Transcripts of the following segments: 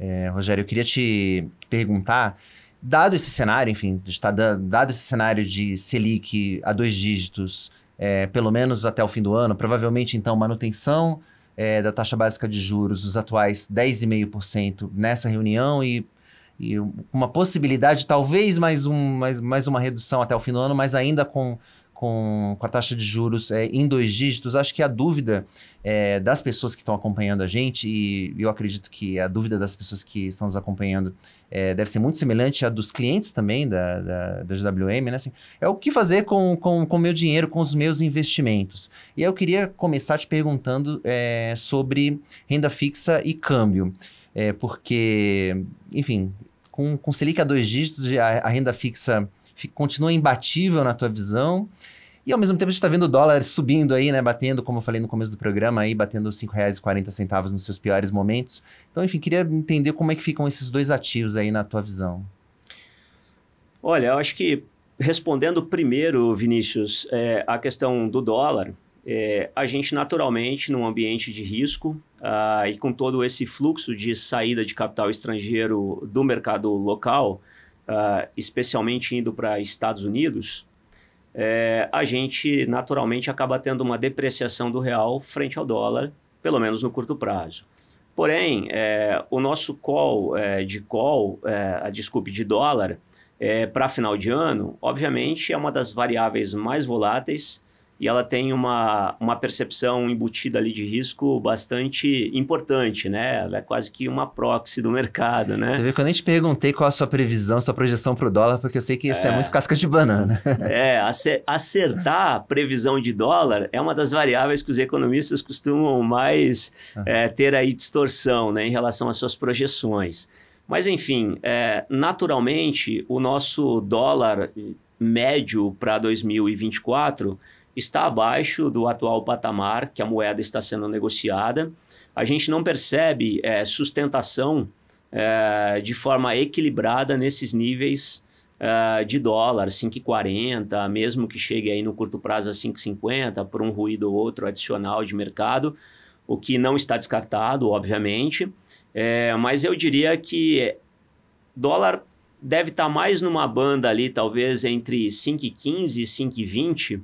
É, Rogério, eu queria te perguntar, dado esse cenário, enfim, está dado esse cenário de Selic a dois dígitos, é, pelo menos até o fim do ano, provavelmente então manutenção é, da taxa básica de juros, os atuais 10,5% nessa reunião e, e, uma possibilidade, talvez mais, um, mais, mais uma redução até o fim do ano, mas ainda com com, com a taxa de juros é, em dois dígitos, acho que a dúvida é, das pessoas que estão acompanhando a gente, e eu acredito que a dúvida das pessoas que estão nos acompanhando é, deve ser muito semelhante à dos clientes também da, da, da GWM, né? Assim, é o que fazer com o com, com meu dinheiro, com os meus investimentos. E eu queria começar te perguntando é, sobre renda fixa e câmbio. É, porque, enfim, com, com Selic a dois dígitos, a, a renda fixa continua imbatível na tua visão. E ao mesmo tempo a gente está vendo o dólar subindo aí, né? Batendo, como eu falei no começo do programa, aí batendo R$ 5,40 nos seus piores momentos. Então, enfim, queria entender como é que ficam esses dois ativos aí na tua visão. Olha, eu acho que respondendo primeiro, Vinícius, é, a questão do dólar, é, a gente naturalmente, num ambiente de risco uh, e com todo esse fluxo de saída de capital estrangeiro do mercado local, uh, especialmente indo para Estados Unidos, é, a gente naturalmente acaba tendo uma depreciação do real frente ao dólar, pelo menos no curto prazo. Porém, é, o nosso call é, de call, é, desculpe, de dólar é, para final de ano, obviamente é uma das variáveis mais voláteis e ela tem uma, uma percepção embutida ali de risco bastante importante, né? Ela é quase que uma proxy do mercado, né? Você vê que eu nem te perguntei qual a sua previsão, sua projeção para o dólar, porque eu sei que isso é, é muito casca de banana. É, acertar a previsão de dólar é uma das variáveis que os economistas costumam mais uhum. é, ter aí distorção, né? Em relação às suas projeções. Mas, enfim, é, naturalmente, o nosso dólar médio para 2024 está abaixo do atual patamar que a moeda está sendo negociada. A gente não percebe é, sustentação é, de forma equilibrada nesses níveis é, de dólar, 5,40, mesmo que chegue aí no curto prazo a 5,50, por um ruído ou outro adicional de mercado, o que não está descartado, obviamente. É, mas eu diria que dólar deve estar tá mais numa banda ali, talvez entre 5,15 e 5,20,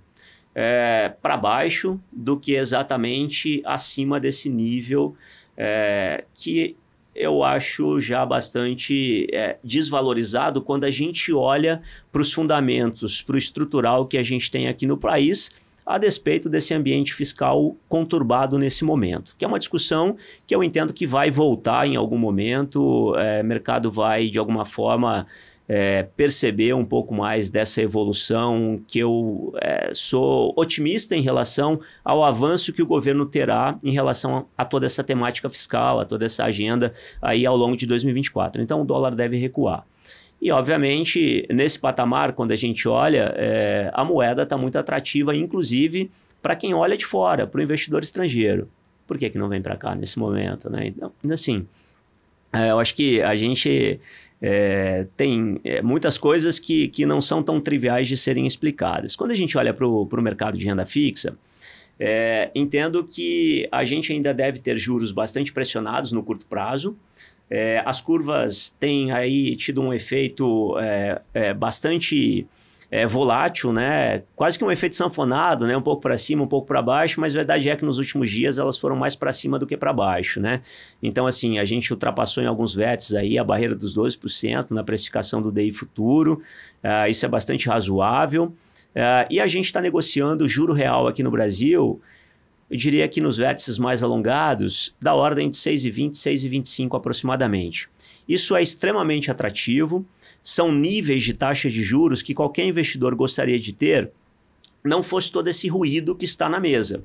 é, para baixo do que exatamente acima desse nível é, que eu acho já bastante é, desvalorizado quando a gente olha para os fundamentos, para o estrutural que a gente tem aqui no país, a despeito desse ambiente fiscal conturbado nesse momento, que é uma discussão que eu entendo que vai voltar em algum momento, o é, mercado vai, de alguma forma, é, perceber um pouco mais dessa evolução, que eu é, sou otimista em relação ao avanço que o governo terá em relação a, a, toda essa temática fiscal, a toda essa agenda aí ao longo de 2024. Então, o dólar deve recuar. E, obviamente, nesse patamar, quando a gente olha, é, a moeda está muito atrativa, inclusive para quem olha de fora, para o investidor estrangeiro. Por que, que não vem para cá nesse momento? Né? Então, assim, é, eu acho que a gente é, tem é, muitas coisas que, que não são tão triviais de serem explicadas. Quando a gente olha para o mercado de renda fixa, é, entendo que a gente ainda deve ter juros bastante pressionados no curto prazo. É, as curvas têm aí tido um efeito é, bastante é, volátil, né? Quase que um efeito sanfonado, né? Um pouco para cima, um pouco para baixo, mas a verdade é que nos últimos dias elas foram mais para cima do que para baixo, né? Então, assim, a gente ultrapassou em alguns vértices aí a barreira dos 12% na precificação do DI futuro. Uh, isso é bastante razoável. Uh, e a gente está negociando o juro real aqui no Brasil eu diria que nos vértices mais alongados, da ordem de 6,20, 6,25 aproximadamente. Isso é extremamente atrativo, são níveis de taxas de juros que qualquer investidor gostaria de ter, não fosse todo esse ruído que está na mesa.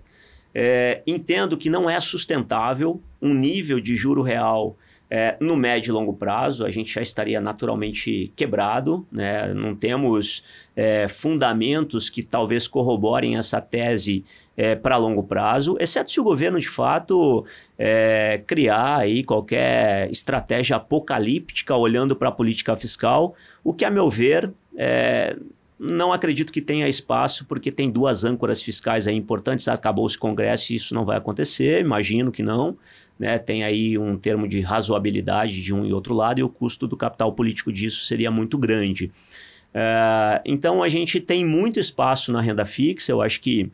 É, entendo que não é sustentável um nível de juro real é, no médio e longo prazo, a gente já estaria naturalmente quebrado, né? não temos é, fundamentos que talvez corroborem essa tese é, para longo prazo, exceto se o governo de fato é, criar aí qualquer estratégia apocalíptica olhando para a política fiscal, o que, a meu ver, é, não acredito que tenha espaço, porque tem duas âncoras fiscais aí importantes. Acabou o Congresso e isso não vai acontecer, imagino que não. Né? Tem aí um termo de razoabilidade de um e outro lado, e o custo do capital político disso seria muito grande. É, então, a gente tem muito espaço na renda fixa, eu acho que.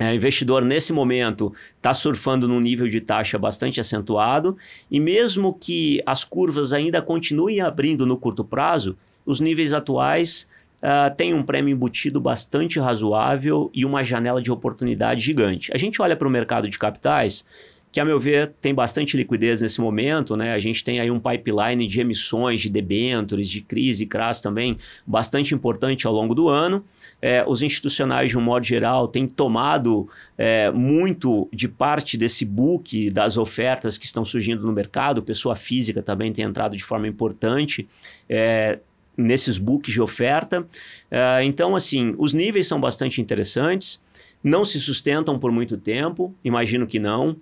É, investidor, nesse momento, está surfando num nível de taxa bastante acentuado, e mesmo que as curvas ainda continuem abrindo no curto prazo, os níveis atuais Uh, tem um prêmio embutido bastante razoável e uma janela de oportunidade gigante. A gente olha para o mercado de capitais, que a meu ver tem bastante liquidez nesse momento, né? A gente tem aí um pipeline de emissões de debêntures, de crise CRAS também bastante importante ao longo do ano. É, os institucionais, de um modo geral, têm tomado é, muito de parte desse book das ofertas que estão surgindo no mercado. Pessoa física também tem entrado de forma importante. É, nesses books de oferta. Uh, então, assim, os níveis são bastante interessantes, não se sustentam por muito tempo, imagino que não.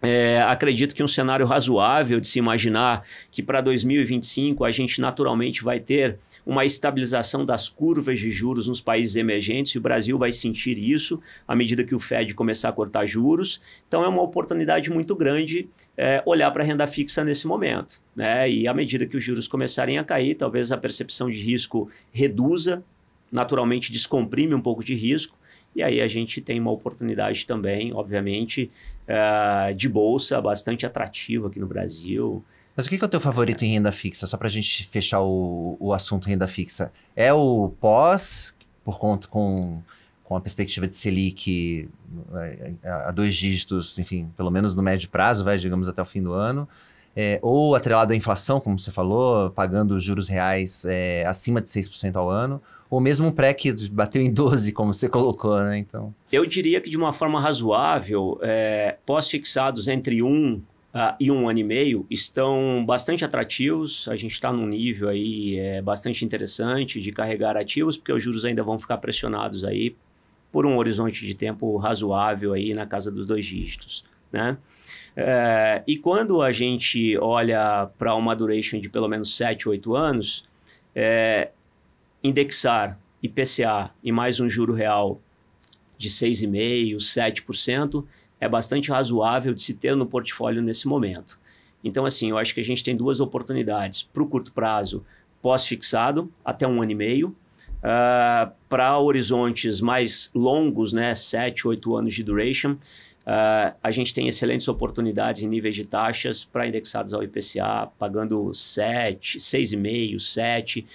É, acredito que um cenário razoável de se imaginar que para 2025 a gente naturalmente vai ter uma estabilização das curvas de juros nos países emergentes e o Brasil vai sentir isso à medida que o Fed começar a cortar juros. Então é uma oportunidade muito grande é, olhar para a renda fixa nesse momento. Né? E à medida que os juros começarem a cair, talvez a percepção de risco reduza, naturalmente descomprime um pouco de risco e aí a gente tem uma oportunidade também, obviamente, uh, de bolsa bastante atrativa aqui no Brasil. Mas o que é o teu favorito em renda fixa? Só para a gente fechar o, o assunto renda fixa. É o pós, por conta com, com a perspectiva de Selic eh, a, a dois dígitos, enfim, pelo menos no médio prazo, vai, digamos, até o fim do ano é, ou atrelado à inflação, como você falou, pagando juros reais é, acima de 6% ao ano, ou mesmo um pré que bateu em 12, como você colocou, né? Então... Eu diria que de uma forma razoável, é, pós-fixados entre 1 um, uh, e 1,5% um ano e meio estão bastante atrativos. A gente está num nível aí é, bastante interessante de carregar ativos, porque os juros ainda vão ficar pressionados aí por um horizonte de tempo razoável aí na casa dos dois dígitos né? É, e quando a gente olha para uma duration de pelo menos 7, 8 anos, é, indexar IPCA e mais um juro real de 6,5%, 7% é bastante razoável de se ter no portfólio nesse momento. Então, assim, eu acho que a gente tem duas oportunidades para o curto prazo pós-fixado, até um ano e meio, uh, eh, para horizontes mais longos, né, 7, 8 anos de duration, Uh, a gente tem excelentes oportunidades em níveis de taxas para indexados ao IPCA, pagando 7, 6,5, 7,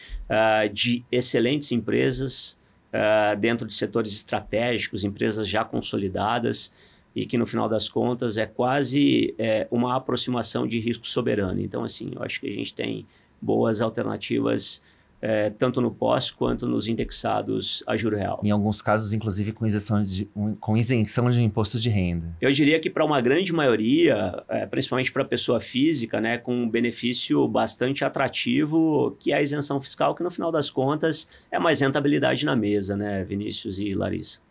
uh, de excelentes empresas uh, dentro de setores estratégicos, empresas já consolidadas e que no final das contas é quase é, uma aproximação de risco soberano. Então, assim, eu acho que a gente tem boas alternativas é, tanto no pós quanto nos indexados a juro real. Em alguns casos, inclusive, com isenção de, com isenção de imposto de renda. Eu diria que para uma grande maioria, é, principalmente para a pessoa física, né, com um benefício bastante atrativo, que é a isenção fiscal, que no final das contas é mais rentabilidade na mesa, né, Vinícius e Larissa?